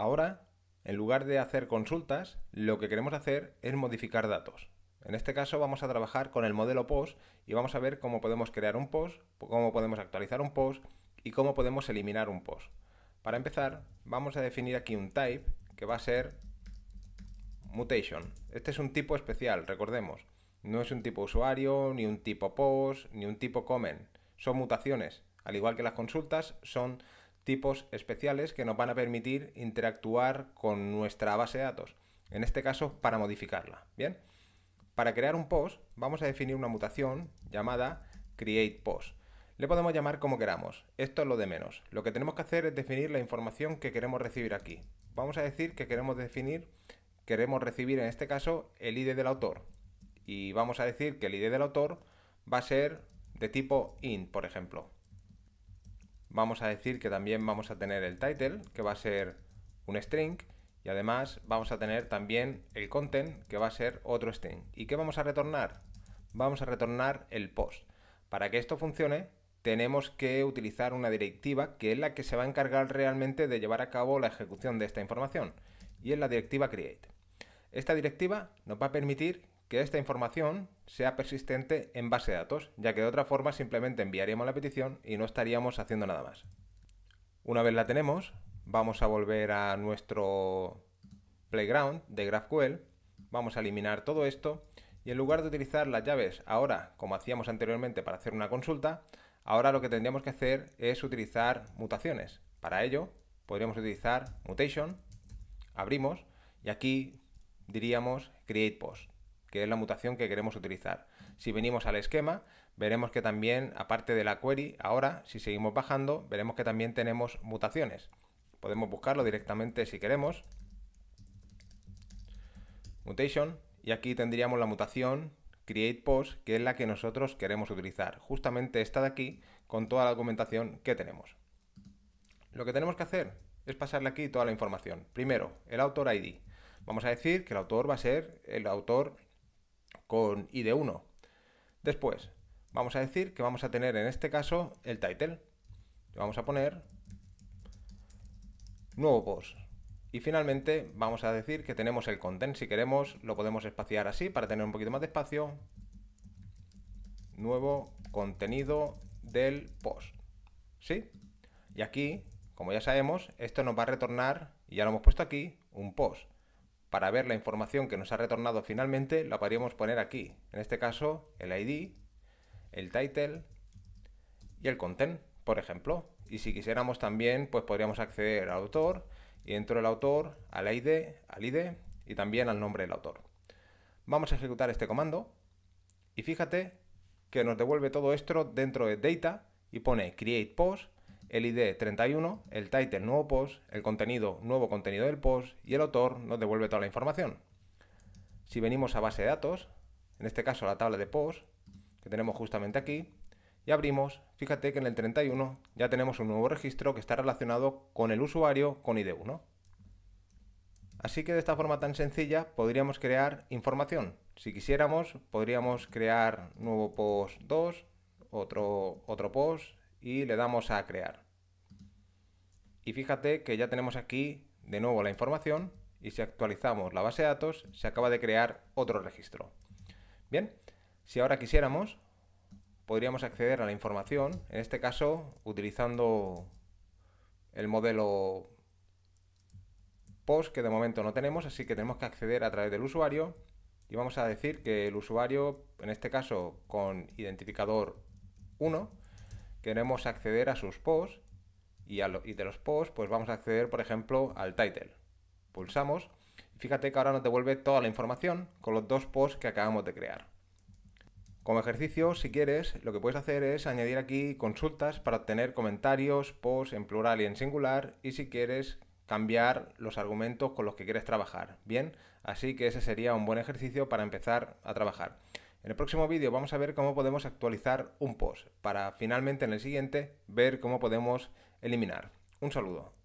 Ahora, en lugar de hacer consultas, lo que queremos hacer es modificar datos. En este caso vamos a trabajar con el modelo post y vamos a ver cómo podemos crear un post, cómo podemos actualizar un post y cómo podemos eliminar un post. Para empezar, vamos a definir aquí un type que va a ser mutation. Este es un tipo especial, recordemos. No es un tipo usuario, ni un tipo post, ni un tipo comment. Son mutaciones. Al igual que las consultas, son tipos especiales que nos van a permitir interactuar con nuestra base de datos, en este caso para modificarla. Bien, para crear un post vamos a definir una mutación llamada createPost. Le podemos llamar como queramos, esto es lo de menos. Lo que tenemos que hacer es definir la información que queremos recibir aquí. Vamos a decir que queremos definir, queremos recibir en este caso el ID del autor. Y vamos a decir que el ID del autor va a ser de tipo int, por ejemplo vamos a decir que también vamos a tener el title, que va a ser un string, y además vamos a tener también el content, que va a ser otro string. ¿Y qué vamos a retornar? Vamos a retornar el post. Para que esto funcione, tenemos que utilizar una directiva que es la que se va a encargar realmente de llevar a cabo la ejecución de esta información, y es la directiva create. Esta directiva nos va a permitir que esta información sea persistente en base de datos, ya que de otra forma simplemente enviaríamos la petición y no estaríamos haciendo nada más. Una vez la tenemos, vamos a volver a nuestro playground de GraphQL, vamos a eliminar todo esto y en lugar de utilizar las llaves ahora, como hacíamos anteriormente para hacer una consulta, ahora lo que tendríamos que hacer es utilizar mutaciones. Para ello, podríamos utilizar mutation, abrimos y aquí diríamos create post que es la mutación que queremos utilizar. Si venimos al esquema, veremos que también, aparte de la query, ahora, si seguimos bajando, veremos que también tenemos mutaciones. Podemos buscarlo directamente si queremos. Mutation. Y aquí tendríamos la mutación create post, que es la que nosotros queremos utilizar. Justamente esta de aquí, con toda la documentación que tenemos. Lo que tenemos que hacer es pasarle aquí toda la información. Primero, el autor ID. Vamos a decir que el autor va a ser el autor con id1. Después, vamos a decir que vamos a tener en este caso el title. Vamos a poner nuevo post. Y finalmente vamos a decir que tenemos el content. Si queremos lo podemos espaciar así para tener un poquito más de espacio. Nuevo contenido del post. ¿Sí? Y aquí, como ya sabemos, esto nos va a retornar, y ya lo hemos puesto aquí, un post para ver la información que nos ha retornado finalmente, la podríamos poner aquí. En este caso, el ID, el title y el content, por ejemplo. Y si quisiéramos también, pues podríamos acceder al autor y dentro del autor al ID, al ID y también al nombre del autor. Vamos a ejecutar este comando y fíjate que nos devuelve todo esto dentro de data y pone create post el ID 31, el title nuevo post, el contenido nuevo contenido del post y el autor nos devuelve toda la información. Si venimos a base de datos, en este caso la tabla de post, que tenemos justamente aquí, y abrimos, fíjate que en el 31 ya tenemos un nuevo registro que está relacionado con el usuario con ID1. Así que de esta forma tan sencilla podríamos crear información. Si quisiéramos, podríamos crear nuevo post 2, otro, otro post, y le damos a crear. Y fíjate que ya tenemos aquí de nuevo la información y si actualizamos la base de datos se acaba de crear otro registro. Bien, si ahora quisiéramos podríamos acceder a la información, en este caso utilizando el modelo post que de momento no tenemos, así que tenemos que acceder a través del usuario y vamos a decir que el usuario, en este caso con identificador 1, queremos acceder a sus posts y, de los posts pues vamos a acceder por ejemplo al title. Pulsamos y fíjate que ahora nos devuelve toda la información con los dos posts que acabamos de crear. Como ejercicio, si quieres, lo que puedes hacer es añadir aquí consultas para obtener comentarios, posts en plural y en singular y si quieres cambiar los argumentos con los que quieres trabajar. Bien, así que ese sería un buen ejercicio para empezar a trabajar. En el próximo vídeo vamos a ver cómo podemos actualizar un post para finalmente en el siguiente ver cómo podemos eliminar. Un saludo.